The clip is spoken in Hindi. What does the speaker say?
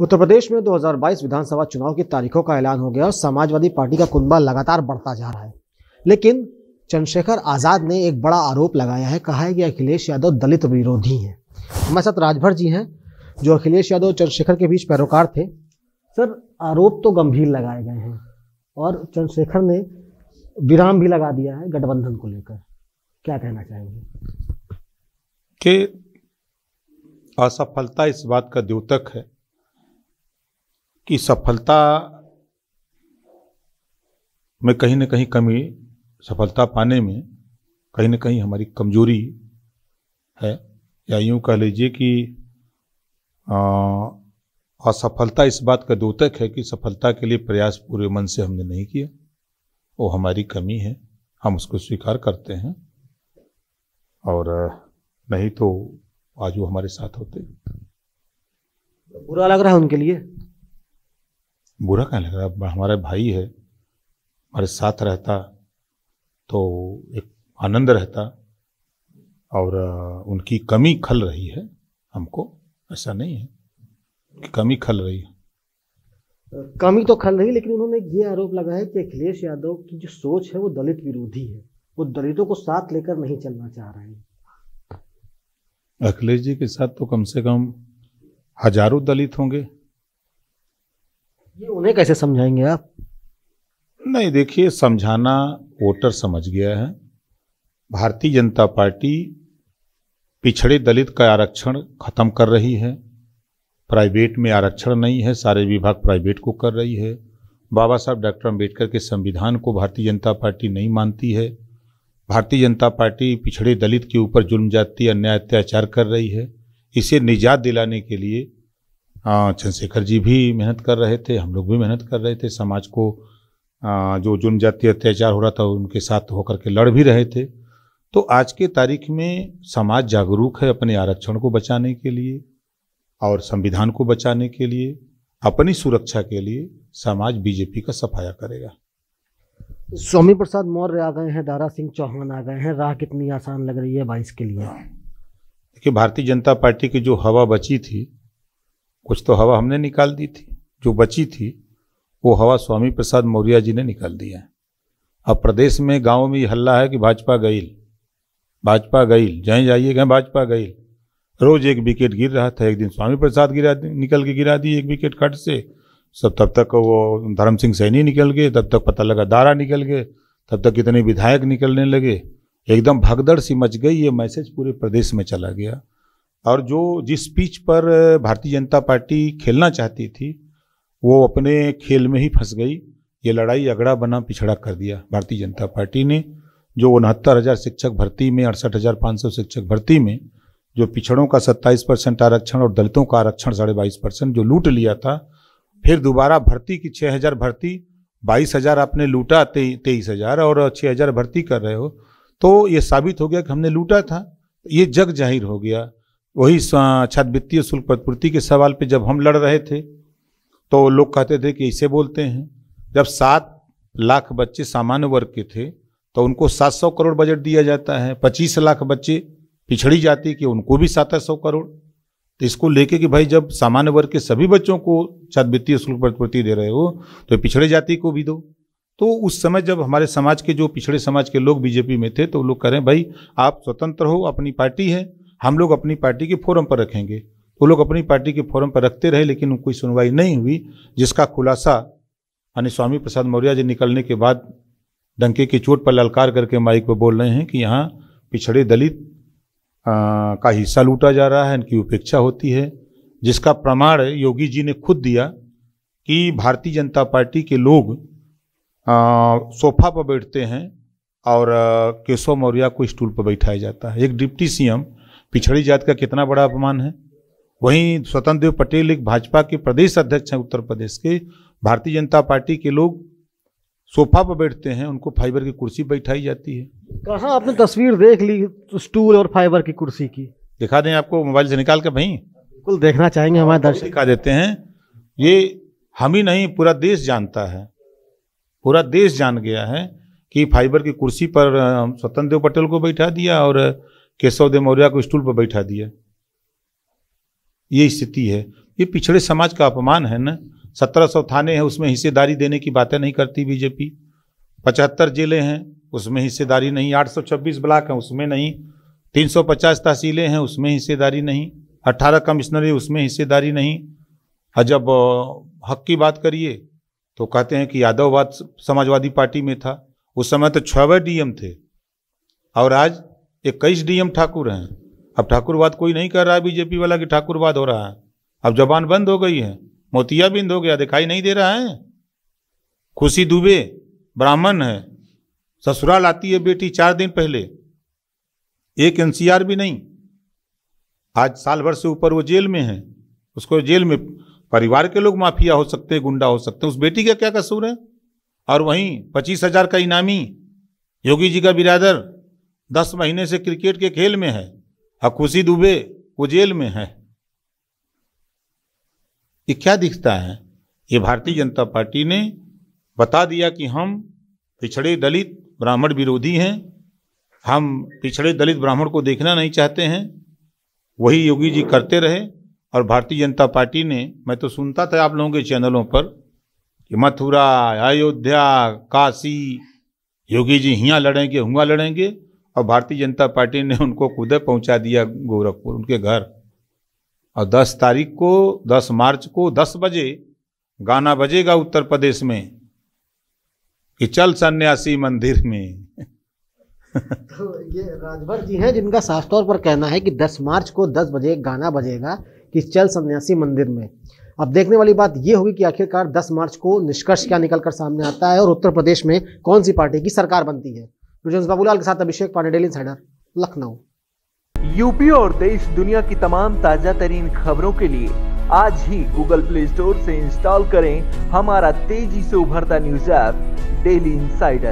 उत्तर प्रदेश में 2022 विधानसभा चुनाव की तारीखों का ऐलान हो गया और समाजवादी पार्टी का कुनबा लगातार बढ़ता जा रहा है लेकिन चंद्रशेखर आजाद ने एक बड़ा आरोप लगाया है कहा है कि अखिलेश यादव दलित विरोधी हैं हमारे साथ राजभर जी हैं जो अखिलेश यादव चंद्रशेखर के बीच पैरोकार थे सर आरोप तो गंभीर लगाए गए हैं और चंद्रशेखर ने विराम भी लगा दिया है गठबंधन को लेकर क्या कहना चाहेंगे कि असफलता इस बात का द्योतक है कि सफलता में कहीं ना कहीं कमी सफलता पाने में कहीं ना कहीं हमारी कमजोरी है या यूं कह लीजिए कि असफलता इस बात का द्योतक है कि सफलता के लिए प्रयास पूरे मन से हमने नहीं किया वो हमारी कमी है हम उसको स्वीकार करते हैं और नहीं तो आज वो हमारे साथ होते बुरा लग रहा है उनके लिए बुरा क्या लग रहा है हमारा भाई है हमारे साथ रहता तो एक आनंद रहता और उनकी कमी खल रही है हमको ऐसा नहीं है कि कमी खल रही है कमी तो खल रही लेकिन उन्होंने ये आरोप लगाया कि अखिलेश यादव की जो सोच है वो दलित विरोधी है वो दलितों को साथ लेकर नहीं चलना चाह रहे हैं अखिलेश जी के साथ तो कम से कम हजारों दलित होंगे ये उन्हें कैसे समझाएंगे आप नहीं देखिए समझाना वोटर समझ गया है भारतीय जनता पार्टी पिछड़े दलित का आरक्षण खत्म कर रही है प्राइवेट में आरक्षण नहीं है सारे विभाग प्राइवेट को कर रही है बाबा साहब डॉक्टर अम्बेडकर के संविधान को भारतीय जनता पार्टी नहीं मानती है भारतीय जनता पार्टी पिछड़े दलित के ऊपर जुल्म जाती अन्याय अत्याचार कर रही है इसे निजात दिलाने के लिए चंद्रशेखर जी भी मेहनत कर रहे थे हम लोग भी मेहनत कर रहे थे समाज को जो जुन जाति अत्याचार हो रहा था उनके साथ होकर के लड़ भी रहे थे तो आज के तारीख में समाज जागरूक है अपने आरक्षण को बचाने के लिए और संविधान को बचाने के लिए अपनी सुरक्षा के लिए समाज बीजेपी का सफाया करेगा स्वामी प्रसाद मौर्य आ गए हैं दारा सिंह चौहान आ गए हैं राह कितनी आसान लग रही है बाईस के लिए हाँ। देखिए भारतीय जनता पार्टी की जो हवा बची थी कुछ तो हवा हमने निकाल दी थी जो बची थी वो हवा स्वामी प्रसाद मौर्य जी ने निकाल दिया है अब प्रदेश में गाँव में ये हल्ला है कि भाजपा गईल भाजपा गईल जहीं जाइए कहें भाजपा गईल रोज एक विकेट गिर रहा था एक दिन स्वामी प्रसाद गिरा निकल के गिरा दी एक विकेट खट से सब तब तक वो धर्म सिंह सैनी निकल गए तब तक पता लगा दारा निकल गए तब तक कितने विधायक निकलने लगे एकदम भगदड़ सी मच गई ये मैसेज पूरे प्रदेश में चला गया और जो जिस पिच पर भारतीय जनता पार्टी खेलना चाहती थी वो अपने खेल में ही फंस गई ये लड़ाई अगड़ा बना पिछड़ा कर दिया भारतीय जनता पार्टी ने जो उनहत्तर हज़ार शिक्षक भर्ती में अड़सठ हज़ार पाँच सौ शिक्षक भर्ती में जो पिछड़ों का सत्ताईस परसेंट आरक्षण और दलितों का आरक्षण साढ़े बाईस परसेंट जो लूट लिया था फिर दोबारा भर्ती की छः हज़ार भर्ती बाईस हज़ार आपने लूटा तेईस हज़ार और छः हज़ार भर्ती कर रहे हो तो ये साबित हो गया कि हमने लूटा था ये जग जाहिर हो गया वही छात्रवृत्तीय शुल्क प्रतिपूर्ति के सवाल पे जब हम लड़ रहे थे तो लोग कहते थे कि इसे बोलते हैं जब सात लाख बच्चे सामान्य वर्ग के थे तो उनको सात सौ करोड़ बजट दिया जाता है पच्चीस लाख बच्चे पिछड़ी जाति के उनको भी सात सौ करोड़ तो इसको लेके कि भाई जब सामान्य वर्ग के सभी बच्चों को छात्रवृत्तीय शुल्क प्रतिपूर्ति दे रहे हो तो पिछड़े जाति को भी दो तो उस समय जब हमारे समाज के जो पिछड़े समाज के लोग बीजेपी में थे तो लोग कह रहे हैं भाई आप स्वतंत्र हो अपनी पार्टी है हम लोग अपनी पार्टी के फोरम पर रखेंगे वो लोग अपनी पार्टी के फोरम पर रखते रहे लेकिन उनकी सुनवाई नहीं हुई जिसका खुलासा यानी स्वामी प्रसाद मौर्य जी निकलने के बाद डंके की चोट पर ललकार करके माइक पर बोल रहे हैं कि यहाँ पिछड़े दलित आ, का हिस्सा लूटा जा रहा है इनकी उपेक्षा होती है जिसका प्रमाण योगी जी ने खुद दिया कि भारतीय जनता पार्टी के लोग आ, सोफा पर बैठते हैं और केशव मौर्य को स्टूल पर बैठाया जाता है एक डिप्टी सीएम पिछड़ी जात का कितना बड़ा अपमान है वहीं स्वतंत्र देव पटेल एक भाजपा के प्रदेश अध्यक्ष हैं उत्तर प्रदेश के भारतीय जनता पार्टी के लोग सोफा पर बैठते हैं उनको फाइबर की कुर्सी बैठाई जाती है कहाँ आपने तस्वीर देख ली स्टूल और फाइबर की कुर्सी की दिखा दें आपको मोबाइल से निकाल के भाई बिल्कुल देखना चाहेंगे हमारे दर्शक दिखा देते हैं ये हम ही नहीं पूरा देश जानता है पूरा देश जान गया है कि फाइबर की कुर्सी पर स्वतंत्र देव पटेल को बैठा दिया और केशव देव मौर्य को स्टूल पर बैठा दिया ये स्थिति है ये पिछड़े समाज का अपमान है ना सत्रह सौ थाने हैं उसमें हिस्सेदारी देने की बातें नहीं करती बीजेपी पचहत्तर जिले हैं उसमें हिस्सेदारी नहीं आठ सौ छब्बीस ब्लॉक हैं उसमें नहीं तीन सौ पचास तहसीलें हैं उसमें हिस्सेदारी नहीं अट्ठारह कमिश्नरी उसमें हिस्सेदारी नहीं और जब हक की बात करिए तो कहते हैं कि यादववाद समाजवादी पार्टी में था उस समय तो छवे डीएम थे और आज इक्कीस डीएम ठाकुर हैं अब ठाकुरवाद कोई नहीं कर रहा है बीजेपी वाला कि ठाकुरवाद हो रहा है अब जबान बंद हो गई है मोतिया बिंद हो गया दिखाई नहीं दे रहा है खुशी दुबे ब्राह्मण है ससुराल आती है बेटी चार दिन पहले एक एनसीआर भी नहीं आज साल भर से ऊपर वो जेल में है उसको जेल में परिवार के लोग माफिया हो सकते हैं गुंडा हो सकते हैं उस बेटी का क्या कसूर है और वहीं पच्चीस हजार का इनामी योगी जी का बिरादर दस महीने से क्रिकेट के खेल में है और खुशी दुबे वो जेल में है ये क्या दिखता है ये भारतीय जनता पार्टी ने बता दिया कि हम पिछड़े दलित ब्राह्मण विरोधी हैं हम पिछड़े दलित ब्राह्मण को देखना नहीं चाहते हैं वही योगी जी करते रहे और भारतीय जनता पार्टी ने मैं तो सुनता था आप लोगों के चैनलों पर कि मथुरा अयोध्या काशी योगी जी हियाँ लड़ेंगे हुआ लड़ेंगे और भारतीय जनता पार्टी ने उनको खुदे पहुंचा दिया गोरखपुर उनके घर और 10 तारीख को 10 मार्च को 10 बजे गाना बजेगा उत्तर प्रदेश में कि चल सन्यासी मंदिर में तो ये राजभर जी हैं जिनका साफ तौर पर कहना है कि 10 मार्च को 10 बजे गाना बजेगा कि चल सन्यासी मंदिर में अब देखने वाली बात यह होगी कि आखिरकार 10 मार्च को निष्कर्ष क्या निकल कर सामने आता है और उत्तर प्रदेश में कौन सी पार्टी की सरकार बनती है विजन्स बाबूलाल के साथ Abhishek Pandey daily insider Lucknow UP और देश दुनिया की तमाम ताजा तरीन खबरों के लिए आज ही गूगल प्ले स्टोर से इंस्टॉल करें हमारा तेजी से उभरता न्यूज ऐप डेली इंसाइडर